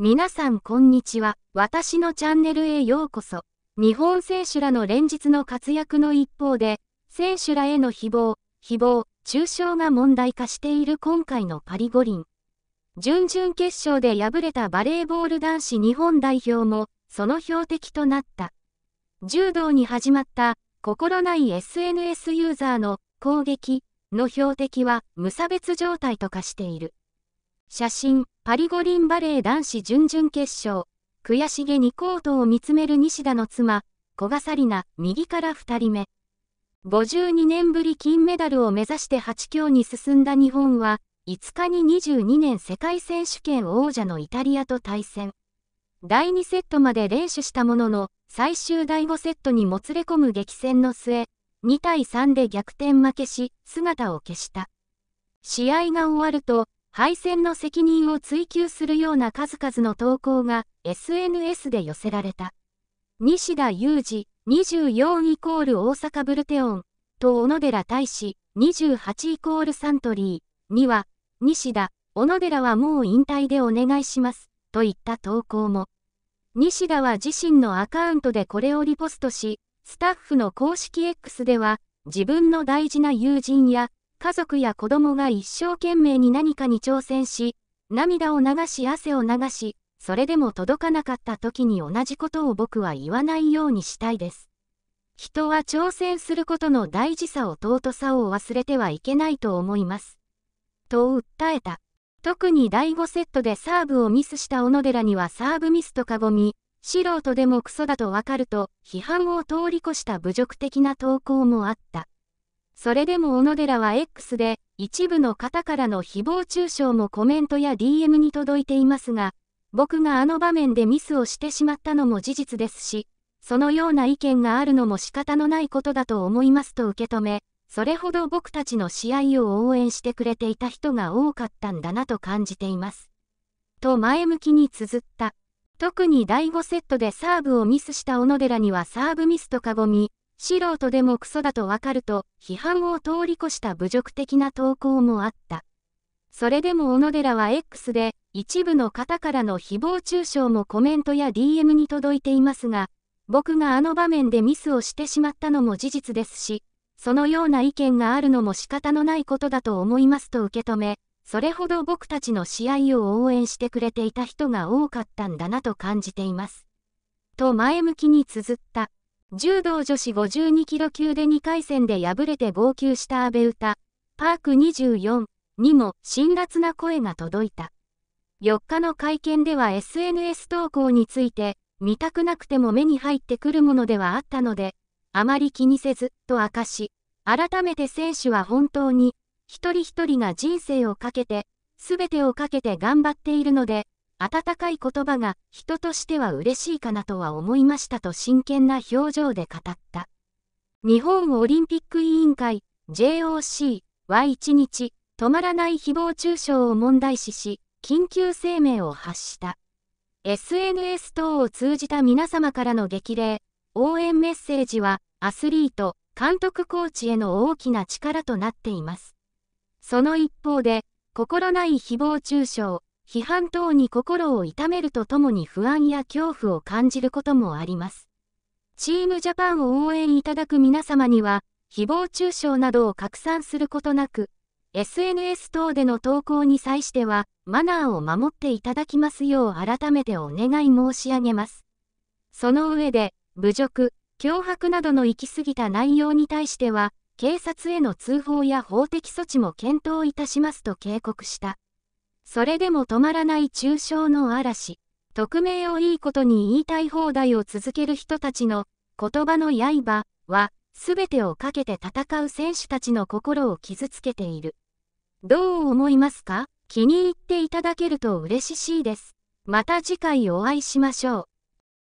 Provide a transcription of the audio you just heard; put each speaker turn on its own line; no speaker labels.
皆さんこんにちは。私のチャンネルへようこそ。日本選手らの連日の活躍の一方で、選手らへの誹謗、誹謗、中傷が問題化している今回のパリ五輪。準々決勝で敗れたバレーボール男子日本代表も、その標的となった。柔道に始まった、心ない SNS ユーザーの攻撃の標的は無差別状態と化している。写真、パリ五輪バレー男子準々決勝。悔しげにコートを見つめる西田の妻、古賀紗理奈、右から2人目。52年ぶり金メダルを目指して8強に進んだ日本は、5日に22年世界選手権王者のイタリアと対戦。第2セットまで連取したものの、最終第5セットにもつれ込む激戦の末、2対3で逆転負けし、姿を消した。試合が終わると、敗戦の責任を追及するような数々の投稿が SNS で寄せられた。西田裕二24イコール大阪ブルテオンと小野寺大使28イコールサントリーには西田、小野寺はもう引退でお願いしますといった投稿も。西田は自身のアカウントでこれをリポストし、スタッフの公式 X では自分の大事な友人や家族や子供が一生懸命に何かに挑戦し、涙を流し汗を流し、それでも届かなかった時に同じことを僕は言わないようにしたいです。人は挑戦することの大事さを尊さを忘れてはいけないと思います。と訴えた。特に第5セットでサーブをミスした小野寺にはサーブミスとかごみ、素人でもクソだとわかると批判を通り越した侮辱的な投稿もあった。それでも小野寺は X で、一部の方からの誹謗中傷もコメントや DM に届いていますが、僕があの場面でミスをしてしまったのも事実ですし、そのような意見があるのも仕方のないことだと思いますと受け止め、それほど僕たちの試合を応援してくれていた人が多かったんだなと感じています。と前向きに綴った。特に第5セットでサーブをミスした小野寺にはサーブミスとかごみ、素人でもクソだとわかると批判を通り越した侮辱的な投稿もあった。それでも小野寺は X で一部の方からの誹謗中傷もコメントや DM に届いていますが、僕があの場面でミスをしてしまったのも事実ですし、そのような意見があるのも仕方のないことだと思いますと受け止め、それほど僕たちの試合を応援してくれていた人が多かったんだなと感じています。と前向きに綴った。柔道女子52キロ級で2回戦で敗れて号泣した阿部詩、パーク24にも辛辣な声が届いた。4日の会見では SNS 投稿について、見たくなくても目に入ってくるものではあったので、あまり気にせず、と明かし、改めて選手は本当に、一人一人が人生をかけて、すべてをかけて頑張っているので、温かい言葉が人としては嬉しいかなとは思いましたと真剣な表情で語った。日本オリンピック委員会 JOC は1日止まらない誹謗中傷を問題視し緊急声明を発した。SNS 等を通じた皆様からの激励、応援メッセージはアスリート、監督コーチへの大きな力となっています。その一方で、心ない誹謗中傷、批判等に心を痛めるとともに不安や恐怖を感じることもあります。チームジャパンを応援いただく皆様には、誹謗中傷などを拡散することなく、SNS 等での投稿に際しては、マナーを守っていただきますよう改めてお願い申し上げます。その上で、侮辱、脅迫などの行き過ぎた内容に対しては、警察への通報や法的措置も検討いたしますと警告した。それでも止まらない中傷の嵐。匿名をいいことに言いたい放題を続ける人たちの言葉の刃は、すべてをかけて戦う選手たちの心を傷つけている。どう思いますか気に入っていただけると嬉しいです。また次回お会いしましょう。